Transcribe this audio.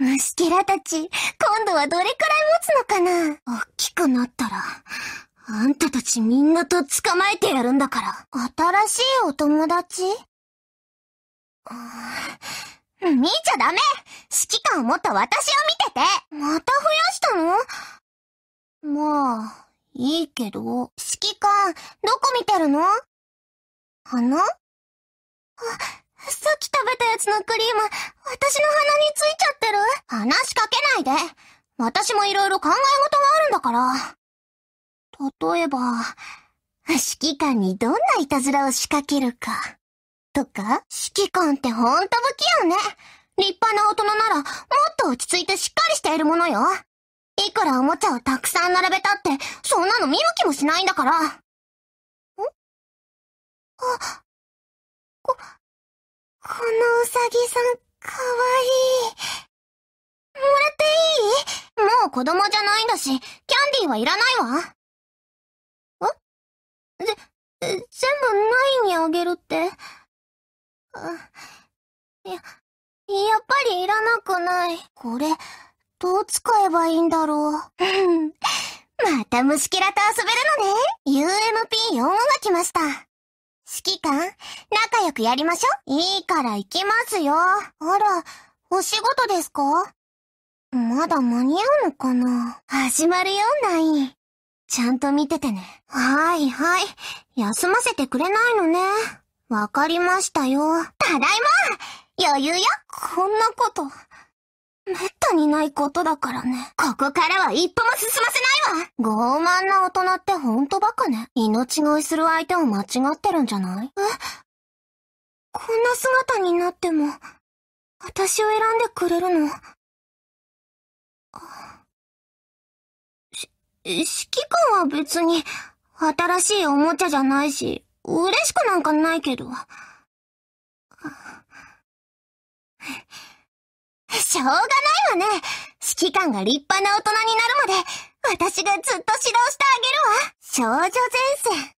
虫けらたち、今度はどれくらい持つのかな大きくなったら、あんたたちみんなと捕まえてやるんだから。新しいお友達見ちゃダメ指揮官を持った私を見ててまた増やしたのまあ、いいけど。指揮官、どこ見てるの鼻あ、さっき食べたやつのクリーム、私の鼻についちゃった。話しかけないで。私も色々考え事があるんだから。例えば、指揮官にどんないたずらを仕掛けるか。とか指揮官ってほんと不器用ね。立派な大人ならもっと落ち着いてしっかりしているものよ。いくらおもちゃをたくさん並べたって、そんなの見向きもしないんだから。んあ、こ、このうさぎさん子供じゃないんだし、キャンディーはいらないわ。えぜ、全部ナイにあげるって。あ、や、やっぱりいらなくない。これ、どう使えばいいんだろう。また虫キラと遊べるのね。UMP4 が来ました。指揮官、仲良くやりましょう。いいから行きますよ。あら、お仕事ですかまだ間に合うのかな始まるよ、ナイン。ちゃんと見ててね。はいはい。休ませてくれないのね。わかりましたよ。ただいま余裕よこんなこと、めったにないことだからね。ここからは一歩も進ませないわ傲慢な大人ってほんとバカね。命乞いする相手を間違ってるんじゃないえこんな姿になっても、私を選んでくれるの指揮官は別に、新しいおもちゃじゃないし、嬉しくなんかないけど。しょうがないわね。指揮官が立派な大人になるまで、私がずっと指導してあげるわ。少女前線。